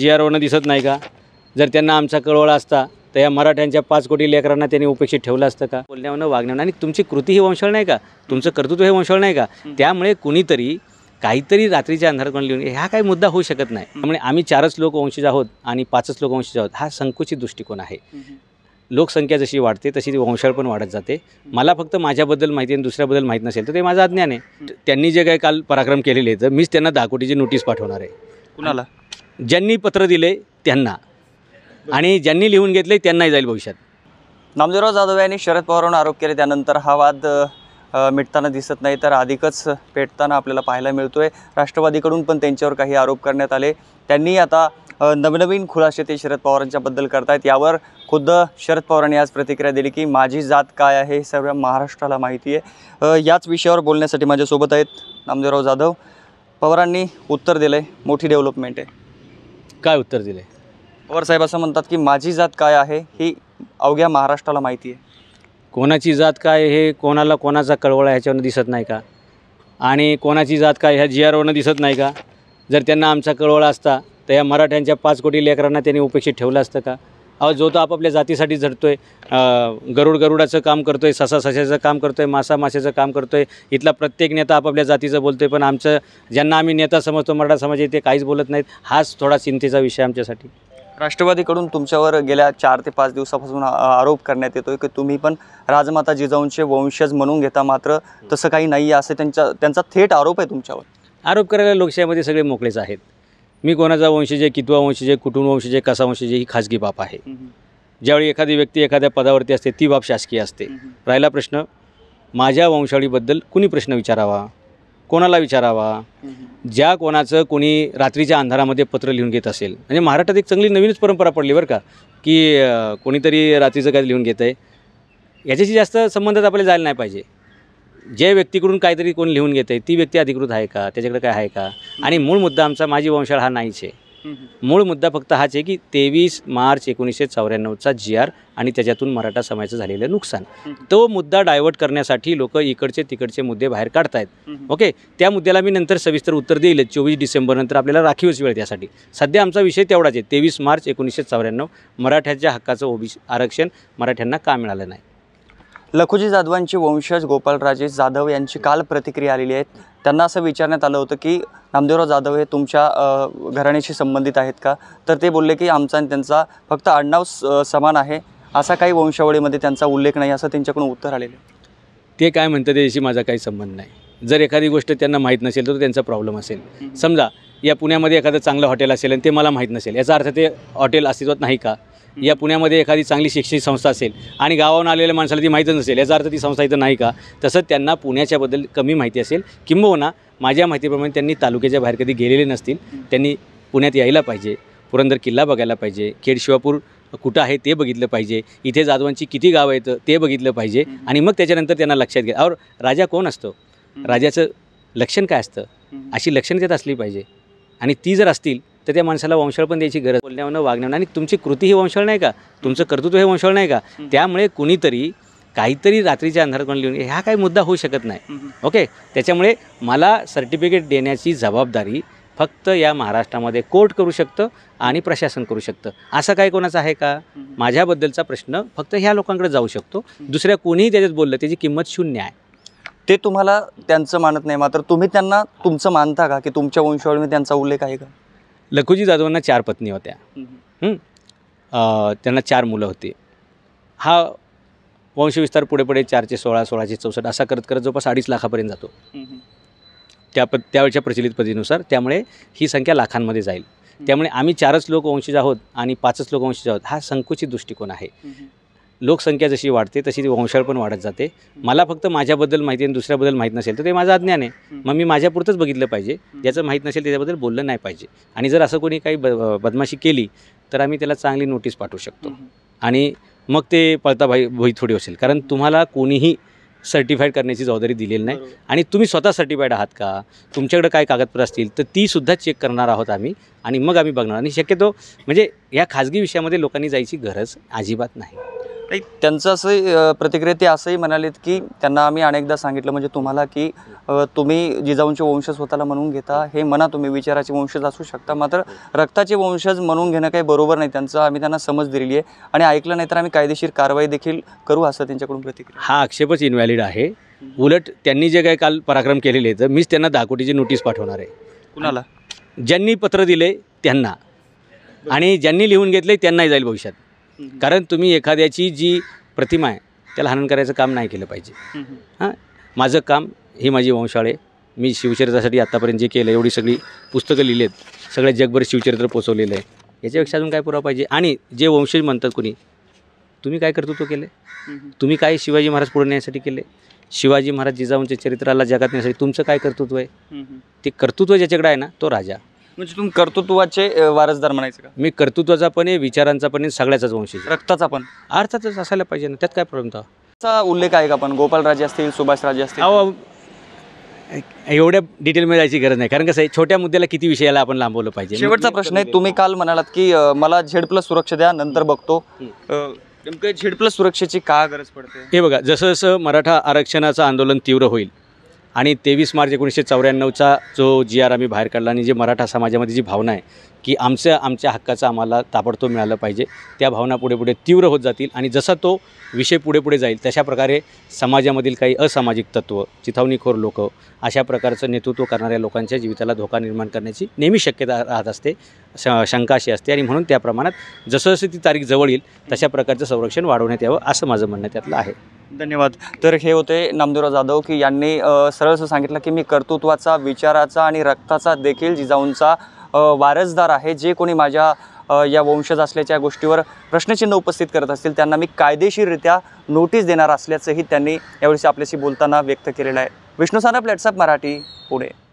जी R ओनं दिसत नाही का जर त्यांना आमचा कळवळा असता तर या मराठ्यांच्या पाच कोटी लेकरांना त्यांनी उपेक्षित ठेवलं असतं का बोलण्यावरनं वागण्यावर आणि तुमची कृती ही वंशळ नाही का तुमचं कर्तृत्व हे वंशळ नाही का त्यामुळे कुणीतरी काहीतरी रात्रीच्या अंधारकडून लिहून हा काही मुद्दा होऊ शकत नाही त्यामुळे आम्ही चारच लोक वंशज आहोत आणि पाचच लोक वंशज आहोत हा संकुचित दृष्टिकोन आहे लोकसंख्या जशी वाढते तशी ती पण वाढत जाते मला फक्त माझ्याबद्दल माहिती आणि दुसऱ्याबद्दल माहीत नसेल तर ते माझं अज्ञान आहे त्यांनी जे काही काल पराक्रम केलेले तर मीच त्यांना दहा कोटीची नोटीस पाठवणार आहे कुणाला ज्यांनी पत्र दिले त्यांना आणि ज्यांनी लिहून घेतले त्यांनाही जाईल भविष्यात नामदेवराव जाधव यांनी शरद पवारांवर आरोप केले त्यानंतर हा वाद मिटताना दिसत नाही तर अधिकच पेटताना आपल्याला पाहायला मिळतो आहे राष्ट्रवादीकडून पण त्यांच्यावर काही आरोप करण्यात आले त्यांनी आता नवनवीन खुलासे ते शरद पवारांच्याबद्दल करतायत यावर खुद्द शरद पवारांनी आज प्रतिक्रिया दिली की माझी जात काय आहे हे सर्व महाराष्ट्राला माहिती आहे याच विषयावर बोलण्यासाठी माझ्यासोबत आहेत नामदेवराव जाधव पवारांनी उत्तर दिलं आहे मोठी डेव्हलपमेंट आहे काय उत्तर दिले पवार साहेब असं म्हणतात की माझी जात काय आहे ही अवघ्या महाराष्ट्राला माहिती आहे कोणाची जात काय हे कोणाला कोणाचा कळवळा ह्याच्यावरनं दिसत नाही का आणि कोणाची जात काय ह्या जी आरवरनं दिसत नाही का जर त्यांना आमचा कळवळा असता तर या मराठ्यांच्या पाच कोटी लेकरांना त्यांनी उपेक्षित ठेवलं असतं का अहो जो तो आपापल्या जातीसाठी झडतो आहे गरुड गरुडाचं काम करतो आहे ससा सशाचं काम करतो आहे मासा माशाचं काम करतो आहे इथला प्रत्येक नेता आपापल्या जातीचं बोलतो आहे पण आमचं ज्यांना आम्ही नेता समजतो मराठा समाज ते काहीच बोलत नाहीत हाच थोडा चिंतेचा विषय आमच्यासाठी राष्ट्रवादीकडून तुमच्यावर गेल्या चार ते पाच दिवसापासून आरोप करण्यात येतो की तुम्ही पण राजमाता जिजाऊंचे वंशज म्हणून घेता मात्र तसं काही नाही आहे असे त्यांचा त्यांचा थेट आरोप आहे तुमच्यावर आरोप करायला लोकशाहीमध्ये सगळे मोकळेच आहेत मी कोणाचा वंशज आहे कितवा वंशज आहे कुटुंब वंशज आहे कसा वंशज आहे ही खाजगी बाब आहे ज्यावेळी एखादी व्यक्ती एखाद्या पदावरती असते ती बाब शासकीय असते राहिला प्रश्न माझ्या वंशावळीबद्दल कुणी प्रश्न विचारावा कोणाला विचारावा ज्या कोणाचं कोणी रात्रीच्या अंधारामध्ये पत्र लिहून घेत असेल म्हणजे महाराष्ट्रात एक चांगली नवीनच परंपरा पडली बरं का की कोणीतरी रात्रीचं काय लिहून घेत आहे याच्याशी जास्त संबंधात आपल्याला जायला नाही पाहिजे जे व्यक्तीकडून काहीतरी कोण लिहून घेते ती व्यक्ती अधिकृत आहे का त्याच्याकडे काय आहे का आणि मूळ मुद्दा आमचा माझी वंशाळ हा नाहीच आहे मूळ मुद्दा फक्त हाच आहे की तेवीस मार्च एकोणीसशे चौऱ्याण्णवचा जी आर आणि त्याच्यातून मराठा समाजाचं झालेलं नुकसान तो मुद्दा डायव्हर्ट करण्यासाठी लोक इकडचे तिकडचे मुद्दे बाहेर काढतायत ओके त्या मुद्द्याला मी नंतर सविस्तर उत्तर देईल चोवीस डिसेंबर नंतर आपल्याला राखीवच वेळ त्यासाठी सध्या आमचा विषय तेवढाच आहे तेवीस मार्च एकोणीसशे चौऱ्याण्णव मराठ्याच्या हक्काचं ओबीसी आरक्षण मराठ्यांना का मिळालं नाही लखुजी जाधवांची वंशज गोपालराजे जाधव यांची काल प्रतिक्रिया आलेली आहे त्यांना असं विचारण्यात आलं होतं की नामदेवराव जाधव हे तुमच्या घराण्याशी संबंधित आहेत का तर ते बोलले की आमचा आणि त्यांचा फक्त आडनाव समान आहे असा काही वंशावळीमध्ये त्यांचा उल्लेख नाही असं त्यांच्याकडून उत्तर आलेलं ते काय म्हणतात याशी माझा काही संबंध नाही जर एखादी गोष्ट त्यांना माहीत नसेल तर त्यांचा प्रॉब्लेम असेल समजा या पुण्यामध्ये एखादं चांगलं हॉटेल असेल आणि ते मला माहीत नसेल याचा अर्थ ते हॉटेल अस्तित्वात नाही का या पुण्यामध्ये एखादी चांगली शैक्षणिक संस्था असेल आणि गावावरून आलेल्या माणसाला ती माहीतच नसेल याचा अर्थ ती संस्था इथं नाही का तसंच त्यांना पुण्याच्याबद्दल कमी माहिती असेल किंबहुना माझ्या माहितीप्रमाणे त्यांनी तालुक्याच्या बाहेर कधी गेलेले नसतील त्यांनी पुण्यात यायला पाहिजे पुरंदर किल्ला बघायला पाहिजे खेड शिवापूर कुठं आहे ते बघितलं पाहिजे इथे जाधवांची किती गावं येतं ते बघितलं पाहिजे आणि मग त्याच्यानंतर त्यांना लक्षात घ्या और राजा कोण असतो राजाचं लक्षण काय असतं अशी लक्षणं त्यात असली पाहिजे आणि ती जर असतील तर त्या माणसाला वंशाळ पण द्यायची गरज बोलण्यावर वागण्यावर आणि तुमची कृती ही वंशाळ नाही का तुमचं कर्तृत्व हे वंशाळ नाही का त्यामुळे कुणीतरी काहीतरी रात्रीच्या अंधारपण लिहून हा काही मुद्दा होऊ शकत नाही ओके त्याच्यामुळे मला सर्टिफिकेट देण्याची जबाबदारी फक्त या महाराष्ट्रामध्ये कोर्ट करू शकतं आणि प्रशासन करू शकतं असं काही कोणाचं आहे का माझ्याबद्दलचा प्रश्न फक्त ह्या लोकांकडे जाऊ शकतो दुसऱ्या कोणीही त्याच्यात बोललं त्याची किंमत शून्य आहे ते तुम्हाला त्यांचं मानत नाही मात्र तुम्ही त्यांना तुमचं मानता का की तुमच्या वंशावळी त्यांचा उल्लेख आहे का लखुजी जाधवांना चार पत्नी होत्या त्यांना चार मुलं होती हा वंशविस्तार पुढे पुढे चारशे सोळा सोळाशे चौसष्ट असा करत करत जवळपास अडीच लाखापर्यंत जातो त्या प त्यावेळच्या प्रचलित पद्धतीनुसार त्यामुळे ही संख्या लाखांमध्ये जाईल त्यामुळे आम्ही चारच लोक वंशज आहोत आणि पाचच लोक वंशज आहोत हा संकुचित दृष्टिकोन आहे लोकसंख्या जशी वाढते तशी ती वंशाळ पण वाढत जाते मला फक्त माझ्याबद्दल माहिती आणि दुसऱ्याबद्दल माहीत नसेल तर ते माझं अज्ञान आहे मग मी माझ्यापुरतंच बघितलं पाहिजे ज्याचं माहीत नसेल त्याच्याबद्दल बोललं नाही पाहिजे आणि जर असं कोणी काही ब बदमाशी केली तर आम्ही त्याला चांगली नोटीस पाठवू शकतो आणि मग ते पळता भाई भई थोडी असेल कारण तुम्हाला कोणीही सर्टिफाईड करण्याची जबाबदारी दिलेली नाही आणि तुम्ही स्वतः सर्टिफाईड आहात का तुमच्याकडे काय कागदपत्र असतील तर ती सुद्धा चेक करणार आहोत आम्ही आणि मग आम्ही बघणार आणि शक्यतो म्हणजे या खाजगी विषयामध्ये लोकांनी जायची गरज अजिबात नाही त्यांचं असं प्रतिक्रिया ते असंही म्हणालेत की त्यांना आम्ही अनेकदा सांगितलं म्हणजे तुम्हाला की तुम्ही जिजाऊंचे वंशज स्वतःला म्हणून घेता हे म्हणा तुम्ही विचाराचे वंशज असू शकता मात्र रक्ताचे वंशज म्हणून घेणं काही बरोबर नाही त्यांचं आम्ही त्यांना समज दिलेली आहे आणि ऐकलं नाही तर आम्ही कायदेशीर कारवाई देखील करू असं त्यांच्याकडून प्रतिक्रिया हा आक्षेपच इनव्हॅलिड आहे उलट त्यांनी जे काही काल पराक्रम केलेले तर मीच त्यांना दाकोटीची कोटीची नोटीस पाठवणार आहे कुणाला ज्यांनी पत्र दिले त्यांना आणि ज्यांनी लिहून घेतले त्यांनाही जाईल भविष्यात कारण तुम्ही एखाद्याची जी प्रतिमा आहे त्याला हनन करायचं काम नाही केलं पाहिजे हां माझं काम ही माझी वंशाळे मी शिवचरित्रासाठी आत्तापर्यंत जे केलं एवढी सगळी पुस्तकं लिहिली आहेत सगळ्या जगभर शिवचरित्र पोचवलेलं आहे याच्यापेक्षा अजून काय पुरावा पाहिजे आणि जे वंशज म्हणतात कुणी तुम्ही काय कर्तृत्व केले तुम्ही काय शिवाजी महाराज पुढे नेण्यासाठी केले शिवाजी महाराज जिजाऊंच्या चरित्राला जगात नेण्यासाठी तुमचं काय कर्तृत्व आहे ते कर्तृत्व ज्याच्याकडे आहे ना तो राजा म्हणजे तुम्ही कर्तृत्वाचे वारसदार म्हणायचं का मी कर्तृत्वाचा पण आहे विचारांचा पण आहे सगळ्याचाच वंश रक्ताचा पण अर्थातच असायला पाहिजे ना त्यात काय प्रॉब्लेम होता असा उल्लेख आहे का पण राजे असतील सुभाष राजे असतील अहो एवढ्या डिटेलमध्ये जायची गरज नाही कारण कसं आहे छोट्या मुद्द्याला किती विषयाला आपण लांबवलं पाहिजे शेवटचा प्रश्न आहे तुम्ही काल म्हणालात की मला झेड प्लस सुरक्षा द्या नंतर बघतो नेमकं झेड प्लस सुरक्षेची का गरज पडते हे बघा जसं जसं मराठा आरक्षणाचं आंदोलन तीव्र होईल आणि तेवीस मार्च एकोणीसशे चौऱ्याण्णवचा जो जी आर आम्ही बाहेर काढला आणि जे मराठा समाजामध्ये जी भावना आहे की आमच्या आमच्या हक्काचा आम्हाला ताबडतोब मिळालं पाहिजे त्या भावना पुढे पुढे तीव्र होत जातील आणि जसा तो विषय पुढे पुढे जाईल तशा प्रकारे समाजामधील काही असामाजिक तत्व चिथावणीखोर लोक अशा प्रकारचं नेतृत्व करणाऱ्या लोकांच्या जीविताला धोका निर्माण करण्याची नेहमी शक्यता राहत असते श शंका अशी असते आणि म्हणून त्या प्रमाणात जसं जसं ती तारीख जवळ येईल तशा प्रकारचं संरक्षण वाढवण्यात यावं असं माझं म्हणणं त्यातलं आहे धन्यवाद तर हे होते नामदेवराव जाधव की यांनी सरळसं सांगितलं की मी कर्तृत्वाचा विचाराचा आणि रक्ताचा देखील जिजाऊंचा वारसदार आहे जे कोणी माझ्या या वंशज असल्याच्या गोष्टीवर प्रश्नचिन्ह उपस्थित करत असतील त्यांना मी कायदेशीररित्या नोटीस देणार असल्याचंही त्यांनी यावेळी आपल्याशी बोलताना व्यक्त केलेलं आहे विष्णू सानप मराठी पुणे